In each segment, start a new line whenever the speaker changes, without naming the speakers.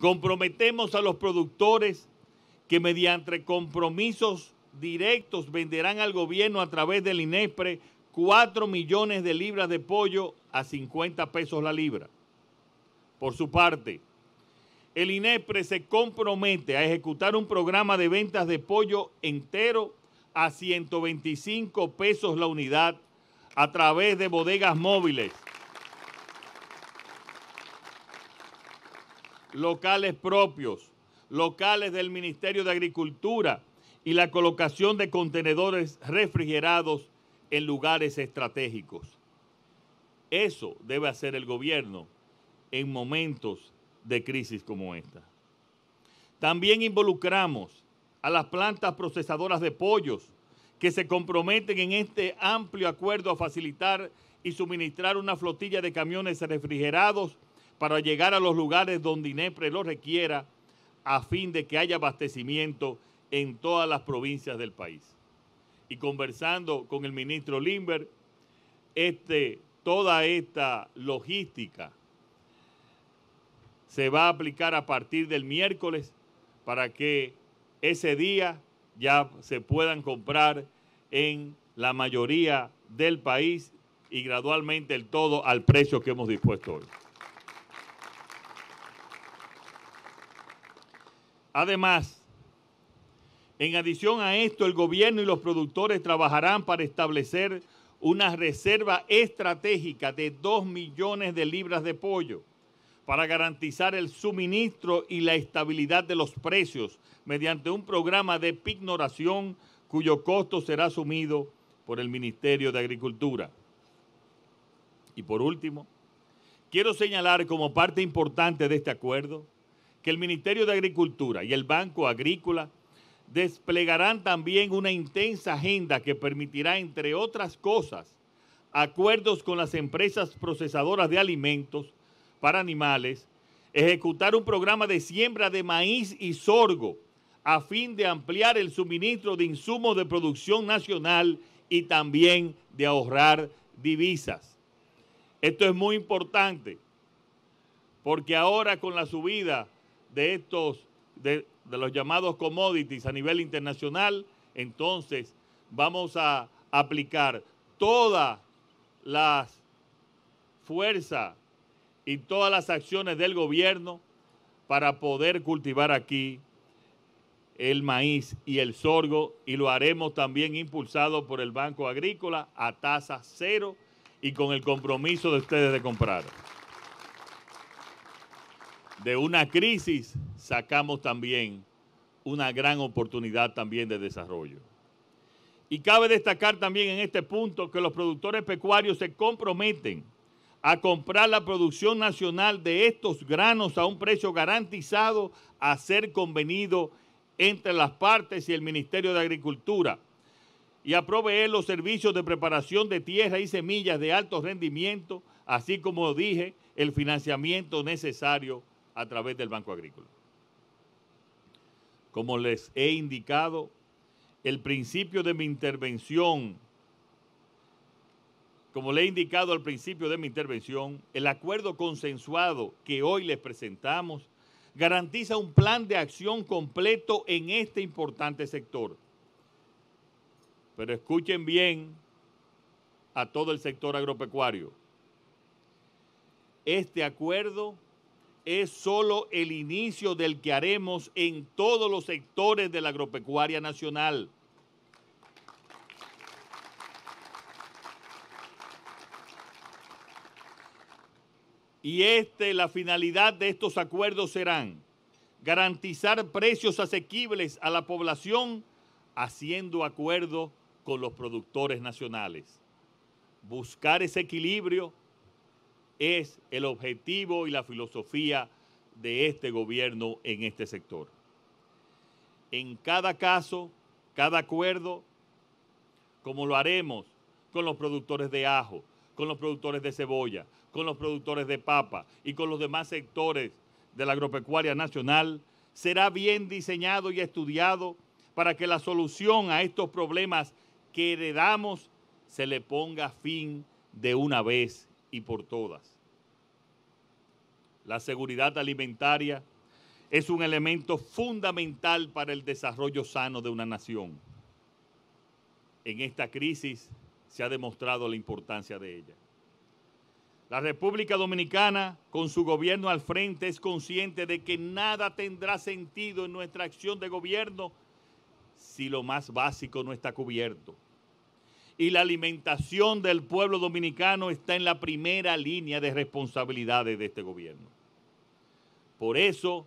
Comprometemos a los productores que mediante compromisos directos venderán al gobierno a través del INESPRE 4 millones de libras de pollo a 50 pesos la libra. Por su parte, el INEPRE se compromete a ejecutar un programa de ventas de pollo entero a 125 pesos la unidad a través de bodegas móviles locales propios, locales del Ministerio de Agricultura y la colocación de contenedores refrigerados en lugares estratégicos. Eso debe hacer el gobierno en momentos de crisis como esta. También involucramos a las plantas procesadoras de pollos que se comprometen en este amplio acuerdo a facilitar y suministrar una flotilla de camiones refrigerados para llegar a los lugares donde INEPRE lo requiera a fin de que haya abastecimiento en todas las provincias del país. Y conversando con el ministro Limber, este, toda esta logística se va a aplicar a partir del miércoles para que ese día ya se puedan comprar en la mayoría del país y gradualmente el todo al precio que hemos dispuesto hoy. Además, en adición a esto, el gobierno y los productores trabajarán para establecer una reserva estratégica de 2 millones de libras de pollo para garantizar el suministro y la estabilidad de los precios mediante un programa de pignoración cuyo costo será asumido por el Ministerio de Agricultura. Y por último, quiero señalar como parte importante de este acuerdo que el Ministerio de Agricultura y el Banco Agrícola desplegarán también una intensa agenda que permitirá, entre otras cosas, acuerdos con las empresas procesadoras de alimentos para animales, ejecutar un programa de siembra de maíz y sorgo a fin de ampliar el suministro de insumos de producción nacional y también de ahorrar divisas. Esto es muy importante porque ahora con la subida de estos, de, de los llamados commodities a nivel internacional, entonces vamos a aplicar todas las fuerzas y todas las acciones del gobierno para poder cultivar aquí el maíz y el sorgo y lo haremos también impulsado por el Banco Agrícola a tasa cero y con el compromiso de ustedes de comprar de una crisis sacamos también una gran oportunidad también de desarrollo. Y cabe destacar también en este punto que los productores pecuarios se comprometen a comprar la producción nacional de estos granos a un precio garantizado a ser convenido entre las partes y el Ministerio de Agricultura y a proveer los servicios de preparación de tierra y semillas de alto rendimiento, así como dije, el financiamiento necesario a través del Banco Agrícola. Como les he indicado, el principio de mi intervención, como le he indicado al principio de mi intervención, el acuerdo consensuado que hoy les presentamos garantiza un plan de acción completo en este importante sector. Pero escuchen bien a todo el sector agropecuario. Este acuerdo es solo el inicio del que haremos en todos los sectores de la agropecuaria nacional. Y este, la finalidad de estos acuerdos serán garantizar precios asequibles a la población haciendo acuerdo con los productores nacionales, buscar ese equilibrio es el objetivo y la filosofía de este gobierno en este sector. En cada caso, cada acuerdo, como lo haremos con los productores de ajo, con los productores de cebolla, con los productores de papa y con los demás sectores de la agropecuaria nacional, será bien diseñado y estudiado para que la solución a estos problemas que heredamos se le ponga fin de una vez y por todas. La seguridad alimentaria es un elemento fundamental para el desarrollo sano de una nación. En esta crisis se ha demostrado la importancia de ella. La República Dominicana, con su gobierno al frente, es consciente de que nada tendrá sentido en nuestra acción de gobierno si lo más básico no está cubierto y la alimentación del pueblo dominicano está en la primera línea de responsabilidades de este gobierno. Por eso,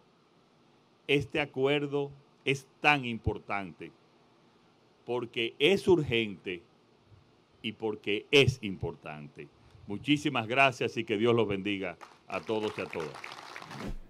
este acuerdo es tan importante, porque es urgente y porque es importante. Muchísimas gracias y que Dios los bendiga a todos y a todas.